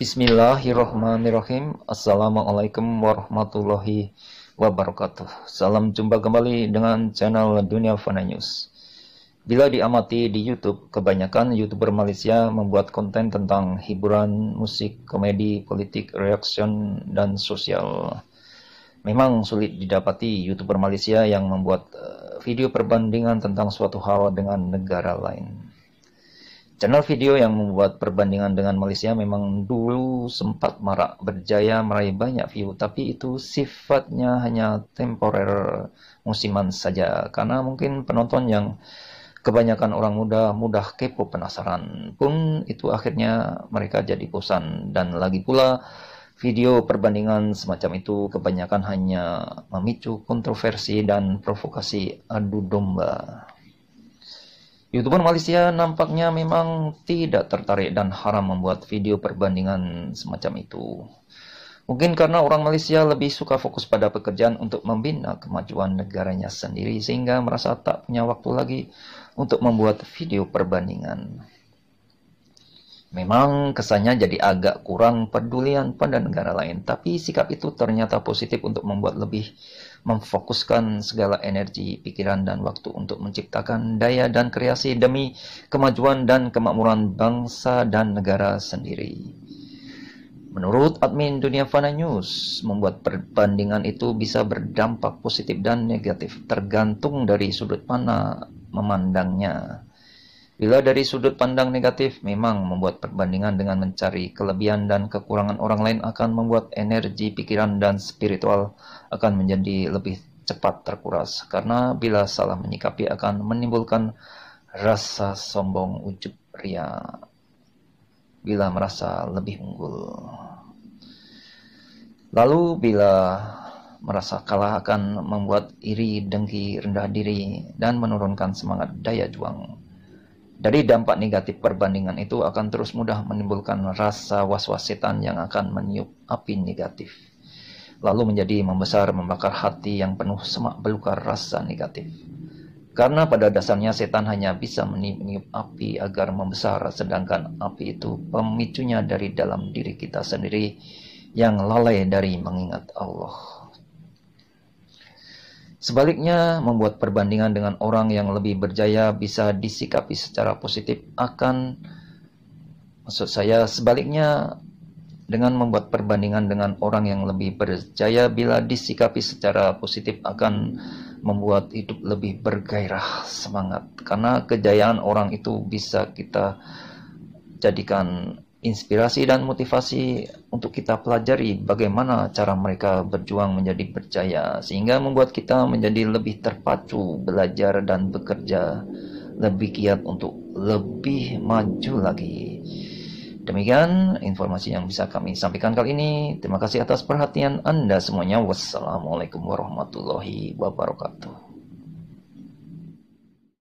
Bismillahirrahmanirrahim. Assalamualaikum warahmatullahi wabarakatuh. Salam jumpa kembali dengan channel Dunia Fana News. Bila diamati di YouTube, kebanyakan YouTuber Malaysia membuat konten tentang hiburan, musik, komedi, politik, reaction, dan sosial. Memang sulit didapati YouTuber Malaysia yang membuat eh, video perbandingan tentang suatu hal dengan negara lain. Channel video yang membuat perbandingan dengan Malaysia memang dulu sempat marak berjaya meraih banyak view, tapi itu sifatnya hanya temporer musiman saja, karena mungkin penonton yang kebanyakan orang muda mudah kepo penasaran pun itu akhirnya mereka jadi bosan dan lagi pula video perbandingan semacam itu kebanyakan hanya memicu kontroversi dan provokasi adu domba. YouTuber Malaysia nampaknya memang tidak tertarik dan haram membuat video perbandingan semacam itu. Mungkin karena orang Malaysia lebih suka fokus pada pekerjaan untuk membina kemajuan negaranya sendiri sehingga merasa tak punya waktu lagi untuk membuat video perbandingan. Memang kesannya jadi agak kurang pedulian pada negara lain, tapi sikap itu ternyata positif untuk membuat lebih memfokuskan segala energi, pikiran, dan waktu untuk menciptakan daya dan kreasi demi kemajuan dan kemakmuran bangsa dan negara sendiri. Menurut admin Dunia Fana News, membuat perbandingan itu bisa berdampak positif dan negatif tergantung dari sudut mana memandangnya. Bila dari sudut pandang negatif, memang membuat perbandingan dengan mencari kelebihan dan kekurangan orang lain akan membuat energi pikiran dan spiritual akan menjadi lebih cepat terkuras. Karena bila salah menyikapi akan menimbulkan rasa sombong ujub ria bila merasa lebih unggul. Lalu bila merasa kalah akan membuat iri, dengki, rendah diri, dan menurunkan semangat daya juang dari dampak negatif perbandingan itu akan terus mudah menimbulkan rasa was-was setan yang akan meniup api negatif. Lalu menjadi membesar membakar hati yang penuh semak belukar rasa negatif. Karena pada dasarnya setan hanya bisa meniup api agar membesar sedangkan api itu pemicunya dari dalam diri kita sendiri yang lalai dari mengingat Allah. Sebaliknya, membuat perbandingan dengan orang yang lebih berjaya bisa disikapi secara positif akan maksud saya sebaliknya dengan membuat perbandingan dengan orang yang lebih berjaya bila disikapi secara positif akan membuat hidup lebih bergairah semangat karena kejayaan orang itu bisa kita jadikan inspirasi dan motivasi untuk kita pelajari bagaimana cara mereka berjuang menjadi percaya sehingga membuat kita menjadi lebih terpacu belajar dan bekerja lebih giat untuk lebih maju lagi. Demikian informasi yang bisa kami sampaikan kali ini. Terima kasih atas perhatian Anda semuanya. Wassalamualaikum warahmatullahi wabarakatuh.